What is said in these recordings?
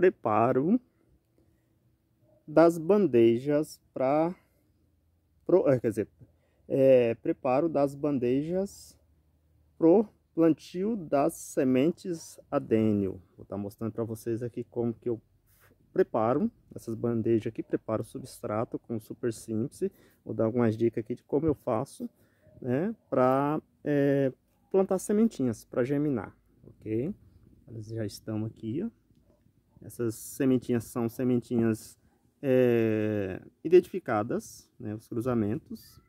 preparo das bandejas para. Eh, quer dizer, é, preparo das bandejas pro plantio das sementes adênio. Vou estar tá mostrando para vocês aqui como que eu preparo essas bandejas aqui, preparo o substrato com super simples. Vou dar algumas dicas aqui de como eu faço, né, para é, eh, plantar sementinhas para germinar, ok? Elas já estão aqui, ó. Essas sementinhas são sementinhas é, identificadas, né, os cruzamentos,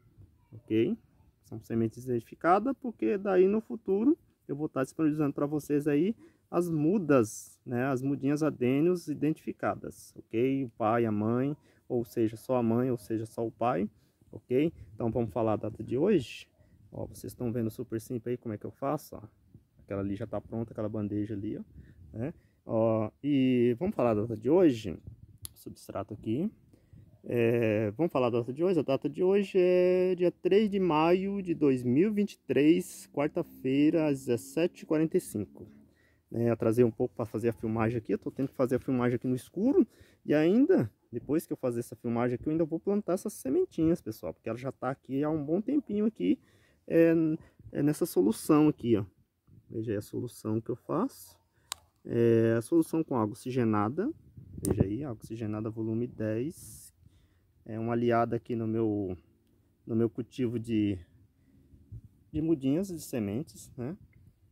ok? São sementes identificadas, porque daí no futuro eu vou estar disponibilizando para vocês aí as mudas, né, as mudinhas adênios identificadas, ok? O pai, a mãe, ou seja, só a mãe, ou seja, só o pai, ok? Então vamos falar a data de hoje. Ó, vocês estão vendo super simples aí como é que eu faço, ó. Aquela ali já está pronta, aquela bandeja ali, ó, né? Ó, e vamos falar da data de hoje, substrato aqui. É, vamos falar da data de hoje. A data de hoje é dia 3 de maio de 2023, quarta-feira, às 17h45. É, atrasei um pouco para fazer a filmagem aqui. Eu tô tendo que fazer a filmagem aqui no escuro. E ainda, depois que eu fazer essa filmagem aqui, eu ainda vou plantar essas sementinhas, pessoal. Porque ela já tá aqui há um bom tempinho aqui. É, é nessa solução aqui, ó. Veja aí a solução que eu faço. É, a solução com água oxigenada, veja aí, água oxigenada volume 10, é uma aliada aqui no meu, no meu cultivo de, de mudinhas de sementes, né?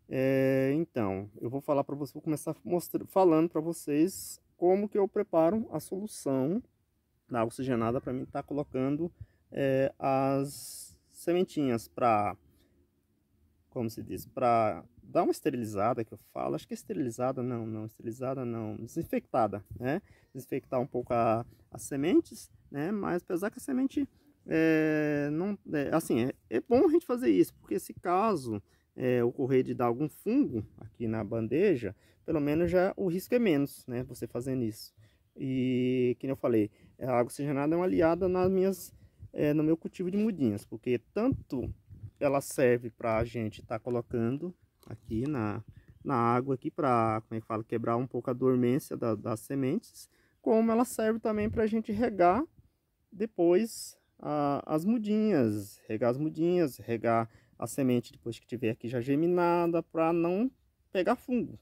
É, então, eu vou falar para vocês, vou começar mostrando falando para vocês como que eu preparo a solução da água oxigenada para mim estar tá colocando é, as sementinhas para, como se diz, para dá uma esterilizada que eu falo, acho que esterilizada não, não esterilizada não, desinfectada, né? Desinfectar um pouco a, as sementes, né? Mas apesar que a semente é, não, é, assim, é, é, bom a gente fazer isso, porque se caso eh, ocorrer de dar algum fungo aqui na bandeja, pelo menos já o risco é menos, né? Você fazendo isso. E, que eu falei, a água oxigenada é uma aliada nas minhas, eh, no meu cultivo de mudinhas, porque tanto ela serve para a gente estar tá colocando aqui na, na água aqui para, como é que fala, quebrar um pouco a dormência da, das sementes, como ela serve também para a gente regar depois a, as mudinhas, regar as mudinhas, regar a semente depois que tiver aqui já germinada para não pegar fungo.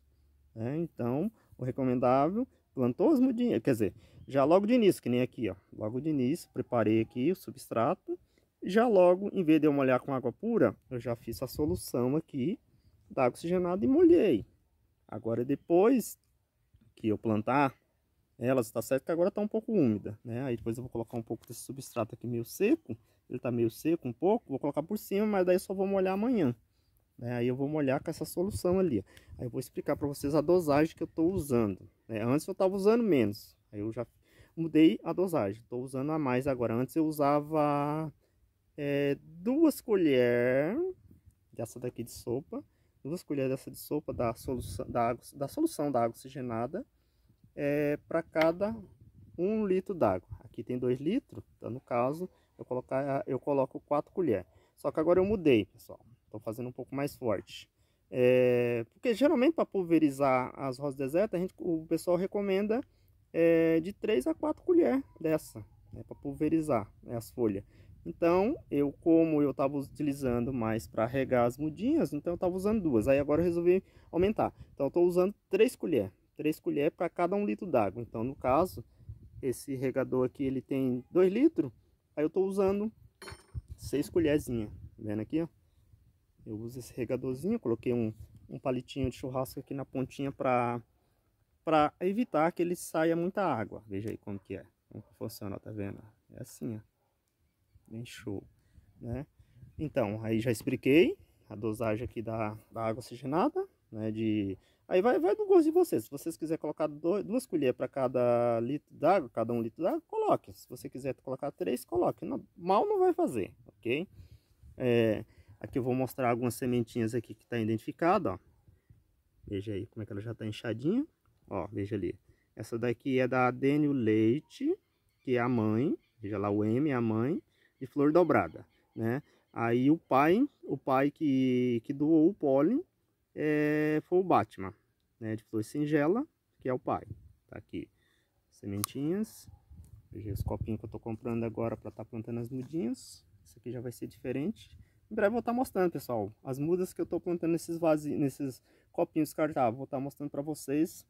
Né? Então, o recomendável, plantou as mudinhas, quer dizer, já logo de início, que nem aqui, ó, logo de início, preparei aqui o substrato, já logo, em vez de eu molhar com água pura, eu já fiz a solução aqui, da água oxigenada e molhei. Agora depois que eu plantar elas, tá certo que agora tá um pouco úmida, né? Aí depois eu vou colocar um pouco desse substrato aqui meio seco, ele tá meio seco um pouco, vou colocar por cima, mas daí só vou molhar amanhã. Né? Aí eu vou molhar com essa solução ali. Aí eu vou explicar para vocês a dosagem que eu tô usando. Né? Antes eu tava usando menos, aí eu já mudei a dosagem, tô usando a mais agora. Antes eu usava é, duas colheres dessa daqui de sopa duas colheres dessa de sopa da solução da, água, da solução da água oxigenada é, para cada um litro d'água. Aqui tem 2 litros, então no caso eu, colocar, eu coloco 4 colheres. Só que agora eu mudei, pessoal. Estou fazendo um pouco mais forte. É, porque geralmente para pulverizar as rosas desertas, a gente, o pessoal recomenda é, de 3 a 4 colheres dessa, né, para pulverizar né, as folhas. Então, eu como eu estava utilizando mais para regar as mudinhas, então eu estava usando duas. Aí agora eu resolvi aumentar. Então, eu estou usando três colheres. Três colheres para cada um litro d'água. Então, no caso, esse regador aqui ele tem dois litros. Aí eu estou usando seis colherzinhas. Tá vendo aqui? Ó? Eu uso esse regadorzinho, coloquei um, um palitinho de churrasco aqui na pontinha para evitar que ele saia muita água. Veja aí como que é, como que funciona, ó, tá vendo? É assim, ó. Bem show, né? Então, aí já expliquei a dosagem aqui da, da água oxigenada, né? De... Aí vai, vai do gosto de vocês. Se vocês quiserem colocar dois, duas colheres para cada litro d'água, cada um litro d'água, coloque. Se você quiser colocar três, coloque. Não, mal não vai fazer, ok? É, aqui eu vou mostrar algumas sementinhas aqui que está identificada, ó. Veja aí como é que ela já está inchadinha. Ó, veja ali. Essa daqui é da Adênio Leite, que é a mãe. Veja lá, o M é a mãe de flor dobrada, né? Aí o pai, o pai que, que doou o pólen é, foi o Batman, né? De flor singela, que é o pai. Tá aqui, sementinhas, os copinhos que eu tô comprando agora para estar tá plantando as mudinhas. Isso aqui já vai ser diferente. Em breve vou estar tá mostrando, pessoal, as mudas que eu tô plantando nesses vazios, nesses copinhos descartáveis. Vou estar tá mostrando para vocês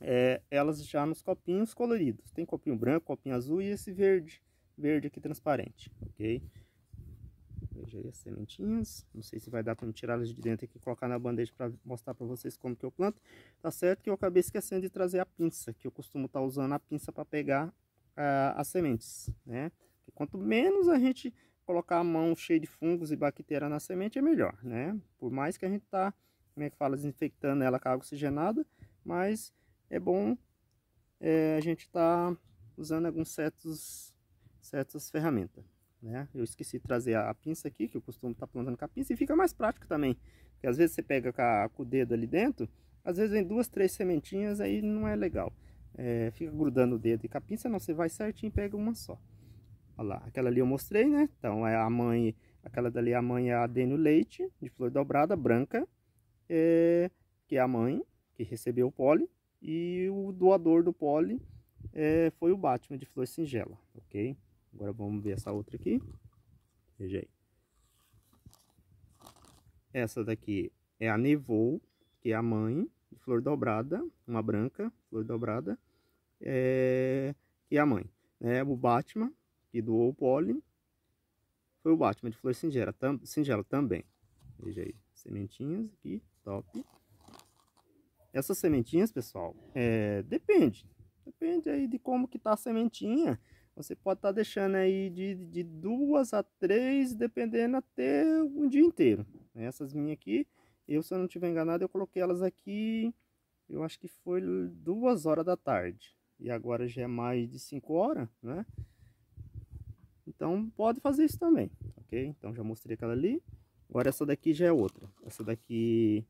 é, elas já nos copinhos coloridos. Tem copinho branco, copinho azul e esse verde verde aqui transparente, ok? Veja aí as sementinhas, não sei se vai dar para me tirar elas de dentro aqui e colocar na bandeja para mostrar para vocês como que eu planto. Tá certo que eu acabei esquecendo de trazer a pinça, que eu costumo estar tá usando a pinça para pegar as sementes, né? Porque quanto menos a gente colocar a mão cheia de fungos e bactéria na semente é melhor, né? Por mais que a gente tá, como é que fala, desinfectando ela com água oxigenada, mas é bom é, a gente tá usando alguns certos certas ferramentas. Né? Eu esqueci de trazer a, a pinça aqui, que eu costumo estar tá plantando com a pinça, e fica mais prático também. Porque às vezes você pega com, a, com o dedo ali dentro, às vezes vem duas, três sementinhas, aí não é legal. É, fica grudando o dedo e com a pinça, não, você vai certinho e pega uma só. Olha lá, aquela ali eu mostrei, né? Então é a mãe, aquela dali a mãe é a Adênio Leite, de flor dobrada, branca, é, que é a mãe, que recebeu o pole, e o doador do pole é, foi o Batman de flor singela, ok? Agora vamos ver essa outra aqui. Veja aí. Essa daqui é a Nevou, que é a mãe, flor dobrada, uma branca, flor dobrada, é, que é a mãe. É o Batman, que doou o pólen, foi o Batman de flor singela, tam, singela também. Veja aí, sementinhas aqui, top. Essas sementinhas, pessoal, é, depende. Depende aí de como que tá a sementinha. Você pode estar tá deixando aí de, de duas a três, dependendo até um dia inteiro. Né? Essas minhas aqui, eu se eu não estiver enganado, eu coloquei elas aqui, eu acho que foi duas horas da tarde. E agora já é mais de 5 horas, né? Então pode fazer isso também, ok? Então já mostrei aquela ali. Agora essa daqui já é outra. Essa daqui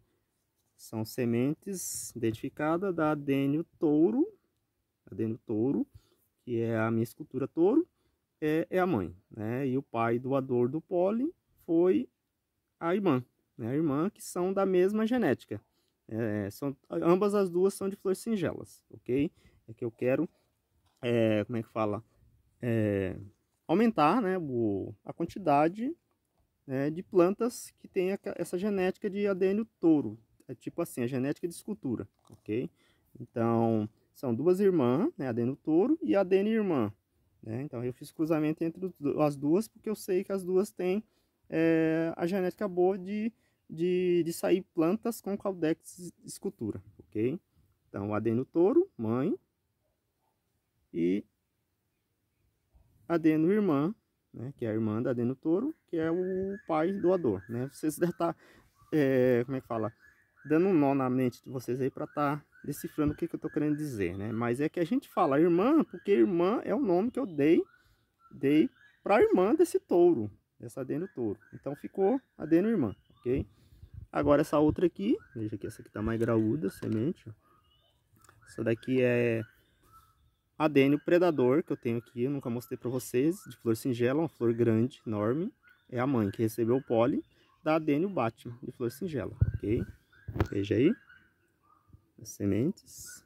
são sementes identificadas da Adênio Touro. Adênio Touro que é a minha escultura touro, é, é a mãe, né? E o pai doador do pólen foi a irmã, né? A irmã que são da mesma genética. É, são, ambas as duas são de flores singelas, ok? É que eu quero, é, como é que fala? É, aumentar né, o, a quantidade né, de plantas que tem essa genética de ADN touro. É tipo assim, a genética de escultura, ok? Então, são duas irmãs, né? A Deno Touro e a Irmã. Né? Então eu fiz cruzamento entre as duas porque eu sei que as duas têm é, a genética boa de, de, de sair plantas com caldex escultura, ok? Então, adeno touro, mãe, e adeno irmã, né, que é a irmã da adeno touro, que é o pai doador, né? Vocês devem estar, é, como é que fala, dando um nó na mente de vocês aí para estar tá decifrando o que, que eu estou querendo dizer, né? Mas é que a gente fala irmã, porque irmã é o nome que eu dei, dei para a irmã desse touro, dessa adeno touro. Então ficou adeno irmã, ok? Agora essa outra aqui, veja que essa aqui tá mais graúda, semente. Essa daqui é adênio predador, que eu tenho aqui, eu nunca mostrei para vocês, de flor singela, uma flor grande, enorme. É a mãe que recebeu o pólen da adênio Batman, de flor singela, ok? Veja aí as sementes.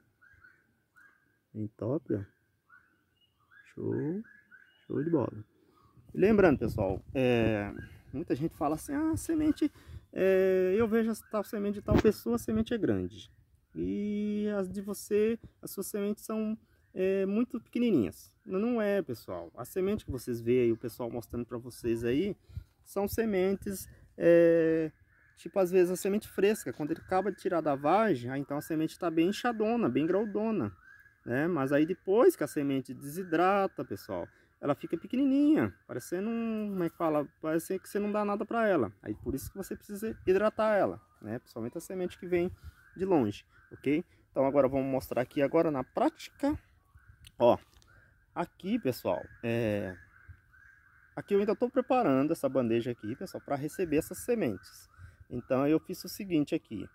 Em top, ó. Show, show de bola. Lembrando, pessoal, é, muita gente fala assim, ah, a semente, é, eu vejo tal semente de tal pessoa, a semente é grande. E as de você, as suas sementes são é, muito pequenininhas. Não é, pessoal. A semente que vocês veem aí, o pessoal mostrando para vocês aí, são sementes é, tipo às vezes a semente fresca, quando ele acaba de tirar da vagem, aí, então a semente está bem inchadona, bem graudona, né? Mas aí depois que a semente desidrata, pessoal, ela fica pequenininha, parecendo um, como é que fala, parece que você não dá nada para ela. Aí por isso que você precisa hidratar ela, né? Principalmente a semente que vem de longe, ok? Então agora vamos mostrar aqui agora na prática, ó, aqui pessoal, é... Aqui eu ainda estou preparando essa bandeja aqui, pessoal, para receber essas sementes. Então eu fiz o seguinte aqui,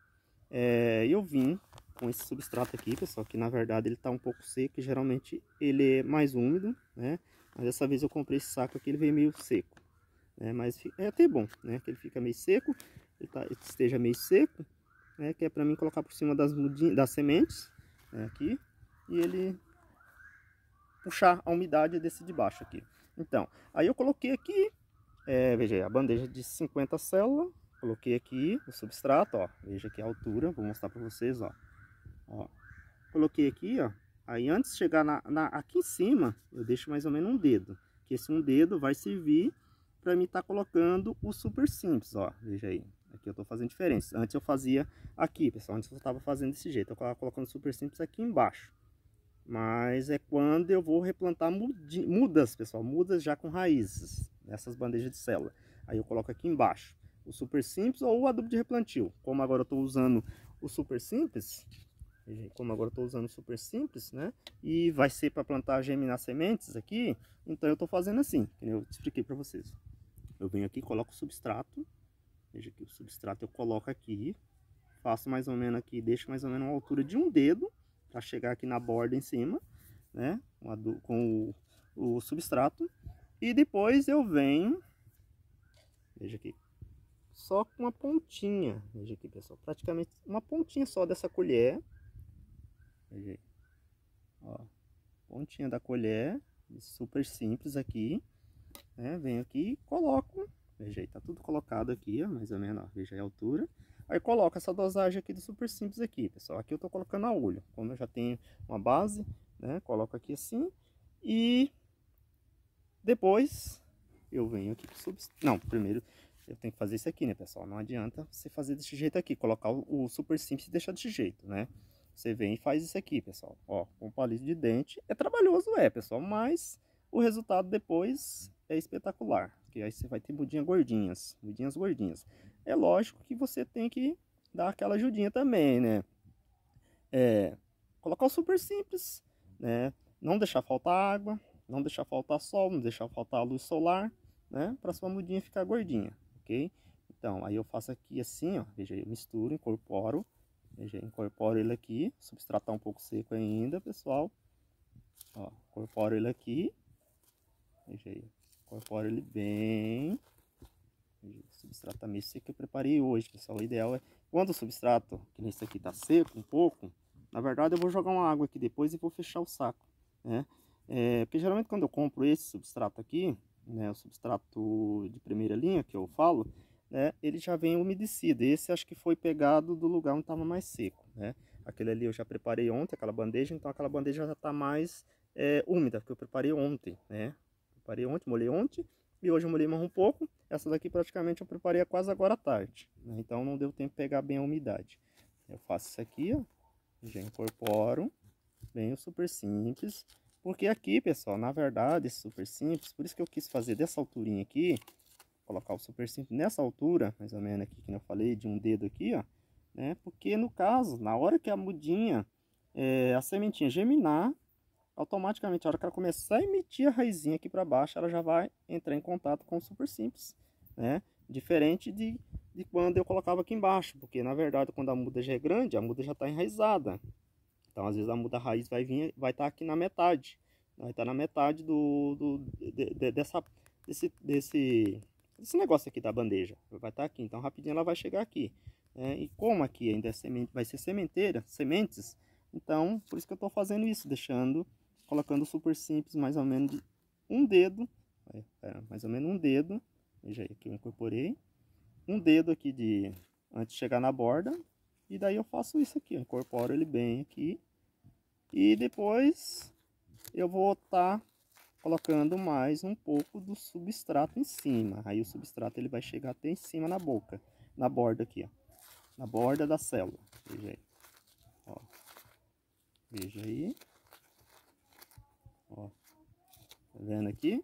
é, eu vim com esse substrato aqui, pessoal, que na verdade ele tá um pouco seco, geralmente ele é mais úmido, né? Mas dessa vez eu comprei esse saco aqui, ele veio meio seco, né? Mas é até bom, né? Que ele fica meio seco, ele, tá, ele esteja meio seco, né? Que é para mim colocar por cima das, mudinhas, das sementes, né? aqui, e ele puxar a umidade desse de baixo aqui. Então, aí eu coloquei aqui, é, veja aí, a bandeja de 50 células, Coloquei aqui o substrato, ó. Veja aqui a altura, vou mostrar para vocês, ó. ó. Coloquei aqui, ó. Aí antes de chegar na, na, aqui em cima, eu deixo mais ou menos um dedo. Que esse um dedo vai servir para mim estar tá colocando o super simples, ó. Veja aí. Aqui eu estou fazendo diferença. Antes eu fazia aqui, pessoal. Antes eu estava fazendo desse jeito. Eu estava colocando super simples aqui embaixo. Mas é quando eu vou replantar mudas, pessoal. Mudas já com raízes. Essas bandejas de célula. Aí eu coloco aqui embaixo o super simples ou o adubo de replantio. Como agora eu estou usando o super simples, como agora estou usando o super simples, né? E vai ser para plantar germinar sementes aqui, então eu estou fazendo assim, que eu expliquei para vocês. Eu venho aqui, coloco o substrato, veja aqui o substrato eu coloco aqui, faço mais ou menos aqui, deixo mais ou menos uma altura de um dedo para chegar aqui na borda em cima, né? Com o, o substrato e depois eu venho, veja aqui, só com uma pontinha. Veja aqui, pessoal. Praticamente uma pontinha só dessa colher. Veja aí. Ó, pontinha da colher. Super simples aqui. Né? Venho aqui e coloco. Veja aí, tá tudo colocado aqui, ó, mais ou menos. Ó, veja aí a altura. Aí coloco essa dosagem aqui do Super Simples aqui, pessoal. Aqui eu tô colocando a olho. Como eu já tenho uma base, né? Coloco aqui assim. E depois eu venho aqui Não, primeiro eu tenho que fazer isso aqui, né, pessoal? Não adianta você fazer desse jeito aqui, colocar o, super simples e deixar desse jeito, né? Você vem e faz isso aqui, pessoal. Ó, com palito de dente. É trabalhoso, é, pessoal, mas o resultado depois é espetacular. Porque aí você vai ter mudinhas gordinhas, mudinhas gordinhas. É lógico que você tem que dar aquela ajudinha também, né? É, colocar o super simples, né? Não deixar faltar água, não deixar faltar sol, não deixar faltar luz solar, né? Para sua mudinha ficar gordinha. Então, aí eu faço aqui assim, ó, veja, eu misturo, incorporo, veja, incorporo ele aqui, substrato tá um pouco seco ainda, pessoal, ó, incorporo ele aqui, veja aí, incorporo ele bem, veja, substrato tá meio seco que eu preparei hoje, pessoal, o ideal é, quando o substrato, que nesse aqui tá seco um pouco, na verdade eu vou jogar uma água aqui depois e vou fechar o saco, né, é, porque geralmente quando eu compro esse substrato aqui, né, o substrato de primeira linha que eu falo, né, ele já vem umedecido. Esse acho que foi pegado do lugar onde estava mais seco, né? Aquele ali eu já preparei ontem, aquela bandeja, então aquela bandeja já está mais é, úmida, porque eu preparei ontem, né? Preparei ontem, molhei ontem, e hoje eu molhei mais um pouco. Essa daqui praticamente eu preparei quase agora à tarde, né? então não deu tempo de pegar bem a umidade. Eu faço isso aqui, ó, já incorporo, bem super simples, porque aqui, pessoal, na verdade, super simples, por isso que eu quis fazer dessa alturinha aqui, colocar o super simples nessa altura, mais ou menos aqui, que eu falei, de um dedo aqui, ó, né? Porque, no caso, na hora que a mudinha, é, a sementinha germinar, automaticamente, na hora que ela começar a emitir a raizinha aqui para baixo, ela já vai entrar em contato com o super simples, né? Diferente de, de quando eu colocava aqui embaixo, porque, na verdade, quando a muda já é grande, a muda já está enraizada, então, às vezes, a muda raiz vai vir, vai estar tá aqui na metade. Vai estar tá na metade do, do de, de, dessa, desse, desse, desse negócio aqui da bandeja. Vai estar tá aqui. Então, rapidinho ela vai chegar aqui. Né? E como aqui ainda é semente, vai ser sementeira, sementes, então, por isso que eu estou fazendo isso, deixando, colocando super simples, mais ou menos um dedo, é, mais ou menos um dedo, veja aí, que eu incorporei, um dedo aqui de, antes de chegar na borda, e daí eu faço isso aqui, eu incorporo ele bem aqui. E depois eu vou estar tá colocando mais um pouco do substrato em cima. Aí o substrato ele vai chegar até em cima na boca, na borda aqui, ó. Na borda da célula. Veja aí. Ó. Veja aí. Ó. Tá vendo aqui?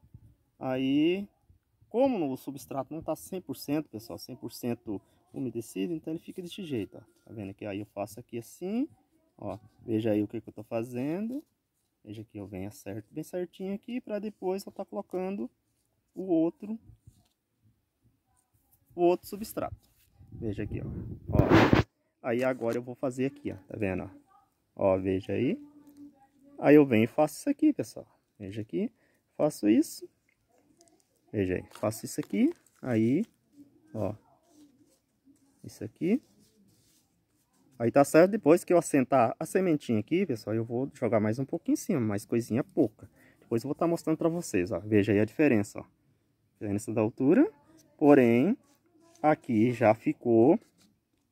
Aí, como o substrato não tá 100%, pessoal, umedecido, então ele fica desse jeito, ó. Tá vendo aqui? Aí eu faço aqui assim, ó. Veja aí o que, que eu tô fazendo. Veja que eu venho certo, bem certinho aqui, para depois eu estar tá colocando o outro, o outro substrato. Veja aqui, ó. ó. Aí agora eu vou fazer aqui, ó. Tá vendo, ó? Ó, veja aí. Aí eu venho e faço isso aqui, pessoal. Veja aqui. Faço isso. Veja aí. Faço isso aqui. Aí, ó isso aqui. Aí tá certo, depois que eu assentar a sementinha aqui, pessoal, eu vou jogar mais um pouquinho em cima, mais coisinha pouca. Depois eu vou estar tá mostrando para vocês, ó. Veja aí a diferença, ó. Diferença tá da altura. Porém, aqui já ficou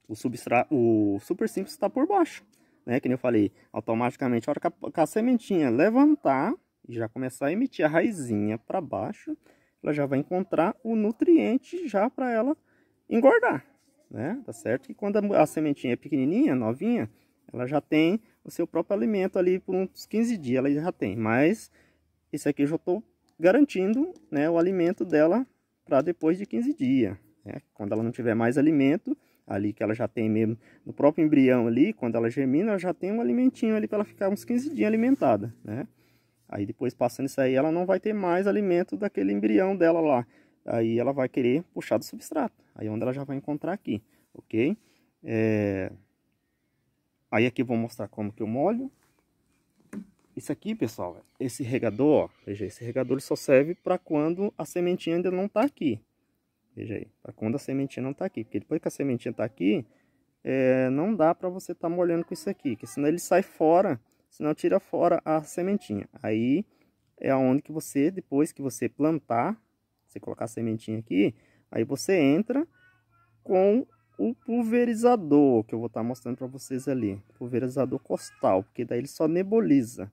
o substrato, o super simples está por baixo, né? Que nem eu falei, automaticamente a hora que a, que a sementinha levantar e já começar a emitir a raizinha para baixo, ela já vai encontrar o nutriente já para ela engordar, né? Tá certo? Que quando a, a sementinha é pequenininha, novinha, ela já tem o seu próprio alimento ali por uns 15 dias, ela já tem. Mas isso aqui eu já estou garantindo né, o alimento dela para depois de 15 dias. Né? Quando ela não tiver mais alimento, ali que ela já tem mesmo no próprio embrião ali, quando ela germina, ela já tem um alimentinho ali para ela ficar uns 15 dias alimentada, né? Aí depois passando isso aí, ela não vai ter mais alimento daquele embrião dela lá aí ela vai querer puxar do substrato. Aí é onde ela já vai encontrar aqui, ok? É... Aí aqui eu vou mostrar como que eu molho. Isso aqui, pessoal, esse regador, ó, veja, esse regador só serve para quando a sementinha ainda não está aqui. Veja aí, para quando a sementinha não está aqui. Porque depois que a sementinha está aqui, é, não dá para você estar tá molhando com isso aqui. Porque senão ele sai fora, senão tira fora a sementinha. Aí é aonde que você, depois que você plantar, você colocar a sementinha aqui, aí você entra com o pulverizador, que eu vou estar tá mostrando para vocês ali. Pulverizador costal, porque daí ele só nebuliza,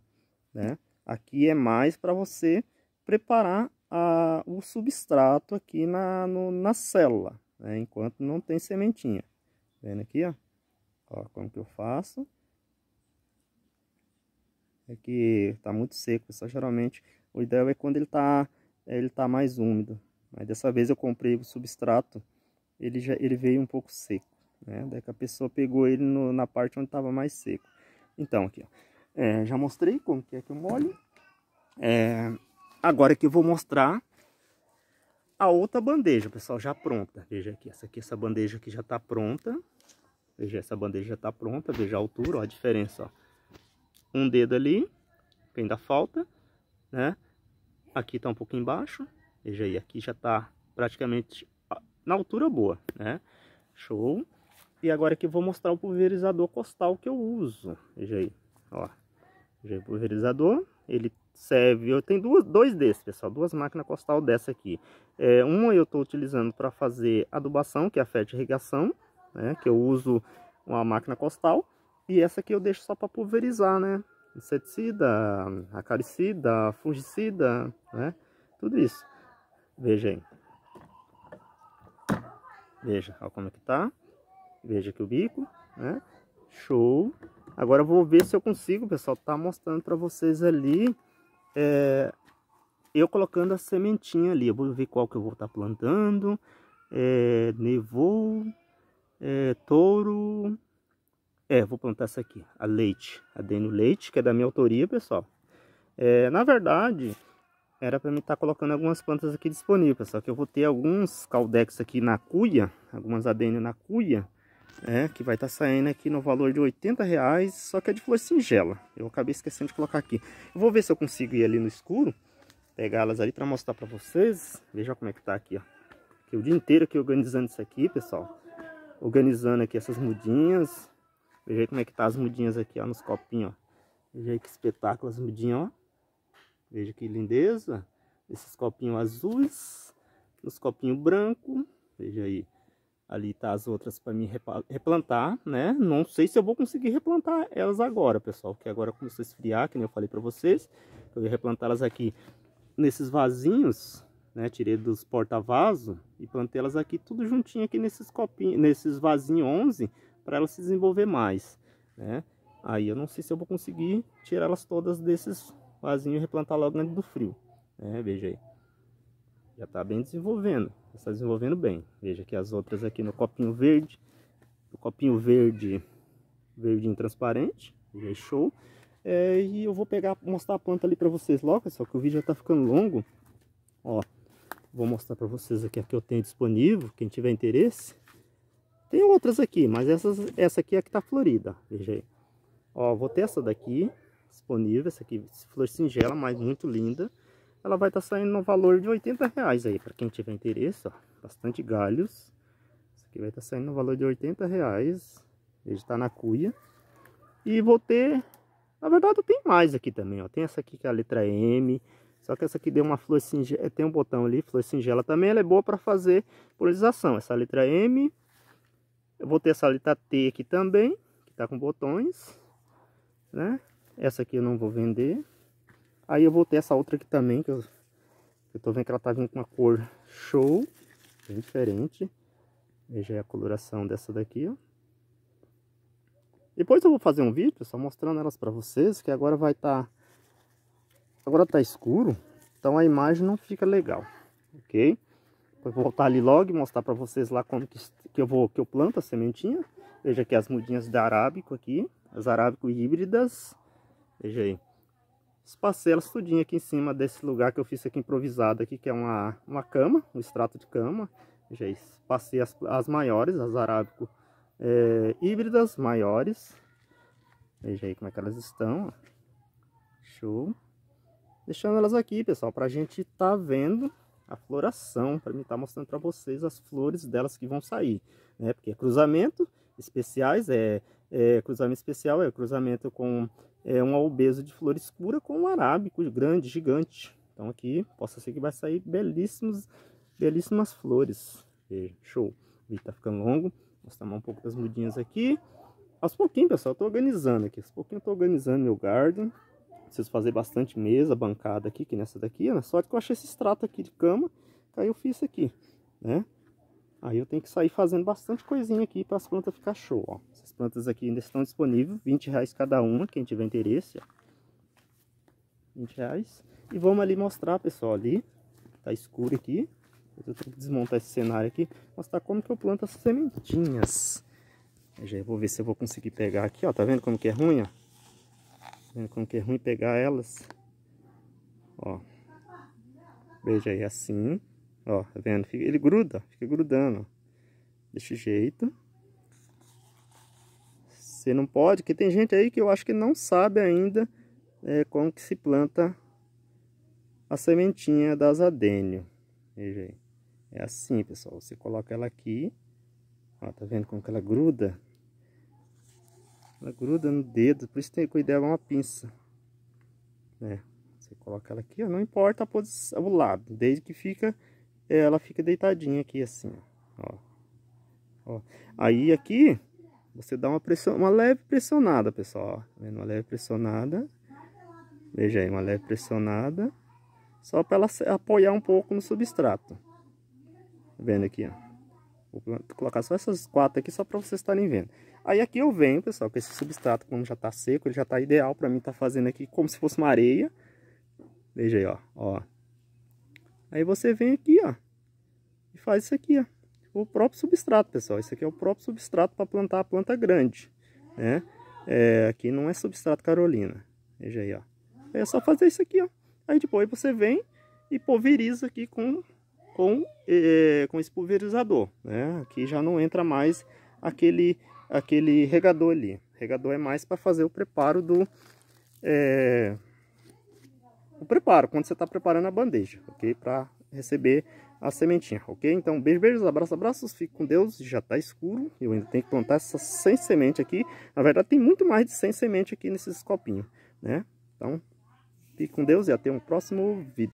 né? Aqui é mais para você preparar a, o substrato aqui na, no, na célula, né? enquanto não tem sementinha. Vendo aqui, ó? ó como que eu faço. É que tá muito seco, só geralmente o ideal é quando ele tá é, ele está mais úmido. Mas dessa vez eu comprei o substrato, ele, já, ele veio um pouco seco. Né? Daí que a pessoa pegou ele no, na parte onde estava mais seco. Então, aqui, ó. É, já mostrei como que é que eu molho. É, agora é que eu vou mostrar a outra bandeja, pessoal, já pronta. Veja aqui, essa aqui, essa bandeja aqui já está pronta. Veja, essa bandeja já está pronta, veja a altura, ó, a diferença, ó. Um dedo ali, que ainda falta, né? Aqui está um pouco embaixo. Veja aí, aqui já está praticamente ah, na altura boa, né? Show. E agora que vou mostrar o pulverizador costal que eu uso. Veja aí, ó. Veja aí o pulverizador. Ele serve... Eu tenho duas, dois desses, pessoal. Duas máquinas costal dessa aqui. É, uma eu estou utilizando para fazer adubação, que é a fete irrigação, né? Que eu uso uma máquina costal. E essa aqui eu deixo só para pulverizar, né? inseticida, acaricida, fungicida, né? Tudo isso. Veja aí. Veja, ó, como é que tá. Veja aqui o bico, né? Show. Agora eu vou ver se eu consigo, pessoal, tá mostrando para vocês ali, é, eu colocando a sementinha ali. Eu vou ver qual que eu vou estar tá plantando. É, nevou, é, touro, é, vou plantar essa aqui, a Leite, a Dênio Leite, que é da minha autoria, pessoal. É, na verdade, era para mim estar tá colocando algumas plantas aqui disponíveis, só que eu vou ter alguns caldex aqui na cuia, algumas adênio na cuia, é, que vai estar tá saindo aqui no valor de 80 reais, só que é de flor singela. Eu acabei esquecendo de colocar aqui. Eu vou ver se eu consigo ir ali no escuro, pegá-las ali para mostrar para vocês. Veja como é que tá aqui, ó. Aqui, o dia inteiro aqui organizando isso aqui, pessoal. Organizando aqui essas mudinhas. Veja aí como é que tá as mudinhas aqui, ó, nos copinhos, ó. Veja aí que espetáculo as mudinhas, ó. Veja que lindeza. Esses copinhos azuis, nos copinhos branco. Veja aí. Ali tá as outras para mim replantar, né? Não sei se eu vou conseguir replantar elas agora, pessoal. Porque agora começou a esfriar, que nem eu falei para vocês. Eu ia replantar elas aqui nesses vasinhos, né? Tirei dos porta-vaso e plantei elas aqui tudo juntinho aqui nesses copinhos, nesses vasinhos 11 para ela se desenvolver mais, né? Aí eu não sei se eu vou conseguir tirar elas todas desses vasinhos e replantar logo antes do frio, né? Veja aí. Já está bem desenvolvendo, está desenvolvendo bem. Veja que as outras aqui no copinho verde, no copinho verde, verdinho transparente, veja show. É, e eu vou pegar, mostrar a planta ali para vocês logo, só que o vídeo já está ficando longo. Ó, vou mostrar para vocês aqui a que eu tenho disponível, quem tiver interesse. Tem outras aqui, mas essas, essa aqui é a que está florida, veja aí. Ó, vou ter essa daqui disponível, essa aqui, flor singela, mas muito linda. Ela vai estar tá saindo no valor de 80 reais aí, para quem tiver interesse, ó. Bastante galhos. Essa aqui vai estar tá saindo no valor de 80 reais. Veja, está na cuia. E vou ter... Na verdade, eu tenho mais aqui também, ó. Tem essa aqui que é a letra M. Só que essa aqui deu uma flor singela, tem um botão ali, flor singela também, ela é boa para fazer polinização. Essa letra M eu vou ter essa letra T aqui também, que tá com botões, né? Essa aqui eu não vou vender. Aí eu vou ter essa outra aqui também, que eu, eu tô vendo que ela tá vindo com uma cor show, bem diferente. Veja aí a coloração dessa daqui, ó. Depois eu vou fazer um vídeo, só mostrando elas para vocês, que agora vai estar... Tá... Agora tá escuro, então a imagem não fica legal, ok? Vou voltar ali logo e mostrar para vocês lá como que, que, eu vou que eu planto a sementinha. Veja aqui as mudinhas de arábico aqui, as arábico híbridas. Veja aí. Espacei elas tudinho aqui em cima desse lugar que eu fiz aqui improvisado aqui, que é uma, uma cama, um extrato de cama. Veja aí, passei as, as maiores, as arábico é, híbridas maiores. Veja aí como é que elas estão. Show. Deixando elas aqui, pessoal, para a gente tá vendo a floração, para mim estar tá mostrando para vocês as flores delas que vão sair, né? Porque é cruzamento especiais, é, é cruzamento especial, é cruzamento com é, um albezo de flor escura com um arábico grande, gigante. Então aqui, possa ser que vai sair belíssimos, belíssimas flores. E, show! está tá ficando longo, vou mostrar um pouco das mudinhas aqui. Aos pouquinhos, pessoal, eu tô organizando aqui, aos pouquinhos eu tô organizando meu garden. Preciso fazer bastante mesa, bancada aqui, que nessa daqui. Na né? sorte que eu achei esse extrato aqui de cama. Tá? Aí eu fiz isso aqui, né? Aí eu tenho que sair fazendo bastante coisinha aqui para as plantas ficar show, ó. Essas plantas aqui ainda estão disponíveis, 20 reais cada uma, quem tiver interesse, ó. 20 reais. E vamos ali mostrar, pessoal, ali. Tá escuro aqui. Eu tenho que desmontar esse cenário aqui. Mostrar como que eu planto as sementinhas. Eu já vou ver se eu vou conseguir pegar aqui, ó. Tá vendo como que é ruim, ó? vendo Como que é ruim pegar elas. Ó. Veja aí, assim. Ó, tá vendo? Ele gruda, fica grudando. Desse jeito. Você não pode, porque tem gente aí que eu acho que não sabe ainda é, como que se planta a sementinha das adênio. Veja aí. É assim, pessoal. Você coloca ela aqui. Ó, tá vendo como que ela gruda? Ela gruda no dedo, por isso tem que cuidar é uma pinça. É, você coloca ela aqui, ó, não importa a posição, o lado, desde que fica, é, ela fica deitadinha aqui assim, ó. ó. Aí aqui, você dá uma pressão, uma leve pressionada, pessoal, ó. Tá uma leve pressionada. Veja aí, uma leve pressionada. Só para ela apoiar um pouco no substrato. Tá vendo aqui, ó. Vou colocar só essas quatro aqui só para vocês estarem vendo. Aí aqui eu venho, pessoal, com esse substrato, como já tá seco, ele já tá ideal para mim tá fazendo aqui como se fosse uma areia. Veja aí, ó, ó. Aí você vem aqui, ó, e faz isso aqui, ó. O próprio substrato, pessoal. Isso aqui é o próprio substrato para plantar a planta grande, né? É, aqui não é substrato carolina. Veja aí, ó. É só fazer isso aqui, ó. Aí depois você vem e pulveriza aqui com, com, é, com esse pulverizador, né? Aqui já não entra mais aquele aquele regador ali. Regador é mais para fazer o preparo do... É, o preparo, quando você está preparando a bandeja, ok? Para receber a sementinha, ok? Então, beijos, beijos, abraços, abraços, fique com Deus, já está escuro, eu ainda tenho que plantar essas 100 sementes aqui, na verdade tem muito mais de 100 sementes aqui nesses copinhos, né? Então, fique com Deus e até um próximo vídeo.